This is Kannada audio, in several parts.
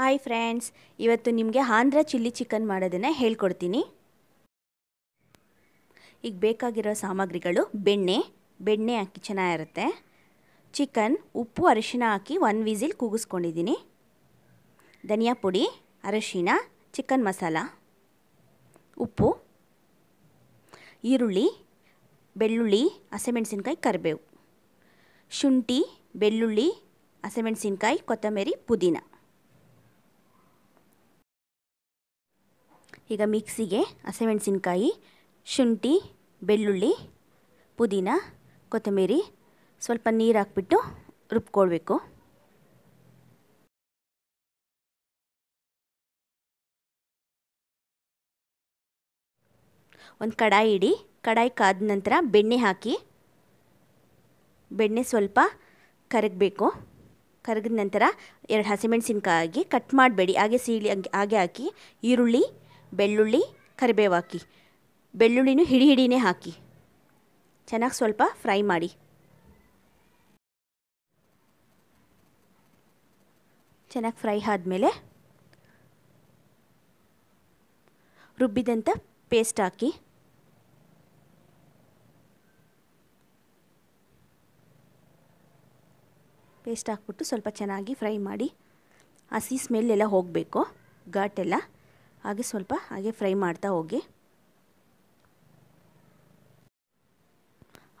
ಹಾಯ್ ಫ್ರೆಂಡ್ಸ್ ಇವತ್ತು ನಿಮಗೆ ಆಂಧ್ರ ಚಿಲ್ಲಿ ಚಿಕನ್ ಮಾಡೋದನ್ನು ಹೇಳ್ಕೊಡ್ತೀನಿ ಈಗ ಬೇಕಾಗಿರೋ ಸಾಮಗ್ರಿಗಳು ಬೆಣ್ಣೆ ಬೆಣ್ಣೆ ಹಾಕಿ ಚೆನ್ನಾಗಿರುತ್ತೆ ಚಿಕನ್ ಉಪ್ಪು ಅರಿಶಿನ ಹಾಕಿ ಒನ್ ವಿಸಿಲ್ ಕೂಗಿಸ್ಕೊಂಡಿದ್ದೀನಿ ಧನಿಯಾ ಪುಡಿ ಅರಿಶಿನ ಚಿಕನ್ ಮಸಾಲ ಉಪ್ಪು ಈರುಳ್ಳಿ ಬೆಳ್ಳುಳ್ಳಿ ಹಸಿಮೆಣಸಿನ್ಕಾಯಿ ಕರಿಬೇವು ಶುಂಠಿ ಬೆಳ್ಳುಳ್ಳಿ ಹಸೆಮೆಣಸಿನ್ಕಾಯಿ ಕೊತ್ತಂಬರಿ ಪುದೀನ ಈಗ ಮಿಕ್ಸಿಗೆ ಹಸಿಮೆಣಸಿನ್ಕಾಯಿ ಶುಂಠಿ ಬೆಳ್ಳುಳ್ಳಿ ಪುದೀನ ಕೊತ್ತಂಬರಿ ಸ್ವಲ್ಪ ನೀರು ಹಾಕ್ಬಿಟ್ಟು ರುಬ್ಕೊಳ್ಬೇಕು ಒಂದು ಕಡಾಯಿ ಇಡಿ ಕಡಾಯಿ ಕಾದ ನಂತರ ಬೆಣ್ಣೆ ಹಾಕಿ ಬೆಣ್ಣೆ ಸ್ವಲ್ಪ ಕರಗಬೇಕು ಕರಗಿದ ನಂತರ ಎರಡು ಹಸಿಮೆಣಸಿನ್ಕಾಯಿ ಕಟ್ ಮಾಡಬೇಡಿ ಹಾಗೆ ಸೀಳಿ ಹಾಗೆ ಹಾಕಿ ಈರುಳ್ಳಿ ಬೆಳ್ಳುಳ್ಳಿ ಕರಿಬೇವು ಹಾಕಿ ಬೆಳ್ಳುಳ್ಳಿನೂ ಹಿಡಿ ಹಿಡಿನೇ ಹಾಕಿ ಚೆನ್ನಾಗಿ ಸ್ವಲ್ಪ ಫ್ರೈ ಮಾಡಿ ಚೆನ್ನಾಗಿ ಫ್ರೈ ಆದಮೇಲೆ ರುಬ್ಬಿದಂಥ ಪೇಸ್ಟ್ ಹಾಕಿ ಪೇಸ್ಟ್ ಹಾಕ್ಬಿಟ್ಟು ಸ್ವಲ್ಪ ಚೆನ್ನಾಗಿ ಫ್ರೈ ಮಾಡಿ ಹಸಿ ಸ್ಮೆಲ್ ಎಲ್ಲ ಹೋಗಬೇಕು ಘಾಟೆಲ್ಲ ಹಾಗೆ ಸ್ವಲ್ಪ ಹಾಗೆ ಫ್ರೈ ಮಾಡ್ತಾ ಹೋಗಿ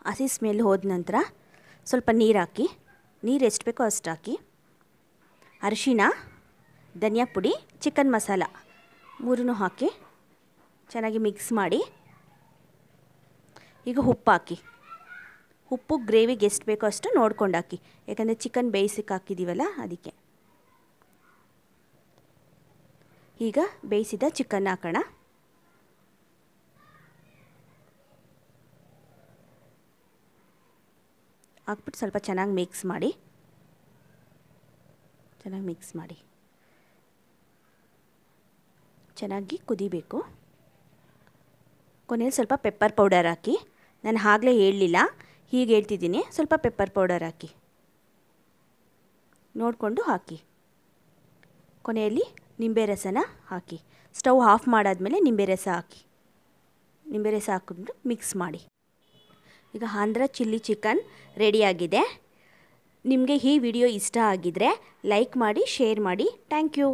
ಹಸಿ ಸ್ಮೆಲ್ ಹೋದ ನಂತರ ಸ್ವಲ್ಪ ನೀರು ಹಾಕಿ ನೀರು ಎಷ್ಟು ಬೇಕೋ ಅಷ್ಟು ಹಾಕಿ ಅರಿಶಿನ ಧನಿಯಾ ಪುಡಿ ಚಿಕನ್ ಮಸಾಲ ಮೂರನ್ನು ಹಾಕಿ ಚೆನ್ನಾಗಿ ಮಿಕ್ಸ್ ಮಾಡಿ ಈಗ ಉಪ್ಪು ಹಾಕಿ ಉಪ್ಪು ಗ್ರೇವಿಗೆ ಎಷ್ಟು ಬೇಕೋ ಅಷ್ಟು ನೋಡ್ಕೊಂಡು ಹಾಕಿ ಯಾಕಂದರೆ ಚಿಕನ್ ಬೇಯಿಸಿಕ್ಕೆ ಹಾಕಿದ್ದೀವಲ್ಲ ಅದಕ್ಕೆ ಈಗ ಬೇಯಿಸಿದ ಚಿಕನ್ ಹಾಕೋಣ ಹಾಕ್ಬಿಟ್ಟು ಸ್ವಲ್ಪ ಚೆನ್ನಾಗಿ ಮಿಕ್ಸ್ ಮಾಡಿ ಚೆನ್ನಾಗಿ ಮಿಕ್ಸ್ ಮಾಡಿ ಚೆನ್ನಾಗಿ ಕುದಿಬೇಕು ಕೊನೆಯಲ್ಲಿ ಸ್ವಲ್ಪ ಪೆಪ್ಪರ್ ಪೌಡರ್ ಹಾಕಿ ನಾನು ಆಗಲೇ ಹೇಳಲಿಲ್ಲ ಹೀಗೆ ಹೇಳ್ತಿದ್ದೀನಿ ಸ್ವಲ್ಪ ಪೆಪ್ಪರ್ ಪೌಡರ್ ಹಾಕಿ ನೋಡಿಕೊಂಡು ಹಾಕಿ ಕೊನೆಯಲ್ಲಿ ನಿಂಬೆ ರಸನ ಹಾಕಿ ಸ್ಟವ್ ಆಫ್ ಮಾಡಾದಮೇಲೆ ನಿಂಬೆ ರಸ ಹಾಕಿ ನಿಂಬೆ ರಸ ಹಾಕಿಬಿಟ್ಟು ಮಿಕ್ಸ್ ಮಾಡಿ ಈಗ ಆಂಧ್ರ ಚಿಲ್ಲಿ ಚಿಕನ್ ರೆಡಿಯಾಗಿದೆ ನಿಮಗೆ ಈ ವಿಡಿಯೋ ಇಷ್ಟ ಆಗಿದರೆ ಲೈಕ್ ಮಾಡಿ ಶೇರ್ ಮಾಡಿ ಥ್ಯಾಂಕ್ ಯು